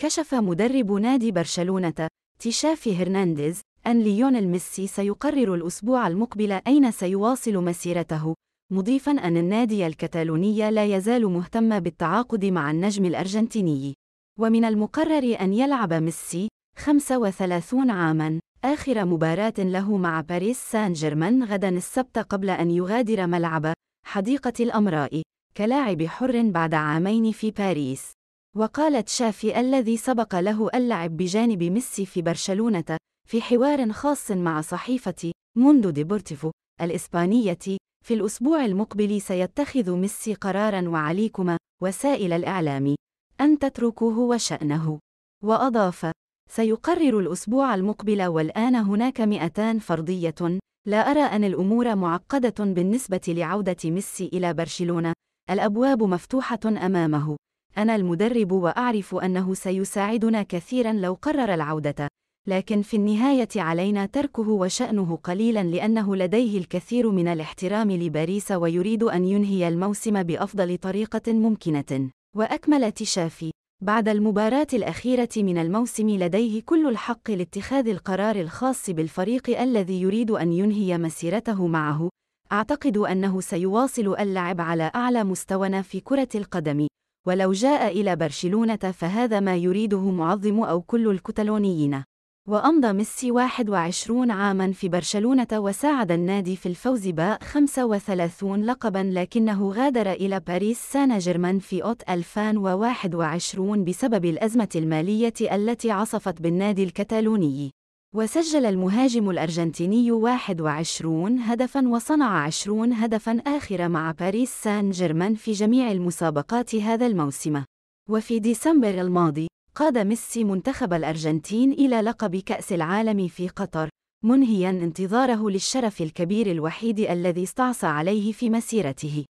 كشف مدرب نادي برشلونة تشافي هرنانديز أن ليونيل ميسي سيقرر الأسبوع المقبل أين سيواصل مسيرته، مضيفاً أن النادي الكتالوني لا يزال مهتم بالتعاقد مع النجم الأرجنتيني. ومن المقرر أن يلعب ميسي 35 عاماً آخر مباراة له مع باريس سان جيرمان غدا السبت قبل أن يغادر ملعب حديقة الأمراء كلاعب حر بعد عامين في باريس. وقالت شافي الذي سبق له اللعب بجانب ميسي في برشلونة في حوار خاص مع صحيفة موندو دي بورتيفو الإسبانية في الأسبوع المقبل سيتخذ ميسي قراراً وعليكما وسائل الإعلام أن تتركوه وشأنه وأضاف سيقرر الأسبوع المقبل والآن هناك 200 فرضية لا أرى أن الأمور معقدة بالنسبة لعودة ميسي إلى برشلونة الأبواب مفتوحة أمامه أنا المدرب وأعرف أنه سيساعدنا كثيرا لو قرر العودة، لكن في النهاية علينا تركه وشأنه قليلا لأنه لديه الكثير من الاحترام لباريس ويريد أن ينهي الموسم بأفضل طريقة ممكنة. وأكمل تشافي: بعد المباراة الأخيرة من الموسم لديه كل الحق لاتخاذ القرار الخاص بالفريق الذي يريد أن ينهي مسيرته معه. أعتقد أنه سيواصل اللعب على أعلى مستوى في كرة القدم. ولو جاء إلى برشلونة فهذا ما يريده معظم أو كل الكتالونيين وأمضى ميسي 21 عاما في برشلونة وساعد النادي في الفوز ب 35 لقبا لكنه غادر إلى باريس سان جيرمان في أوت 2021 بسبب الأزمة المالية التي عصفت بالنادي الكتالوني وسجل المهاجم الأرجنتيني 21 هدفاً وصنع 20 هدفاً آخر مع باريس سان جيرمان في جميع المسابقات هذا الموسم. وفي ديسمبر الماضي، قاد ميسي منتخب الأرجنتين إلى لقب كأس العالم في قطر، منهياً انتظاره للشرف الكبير الوحيد الذي استعصى عليه في مسيرته.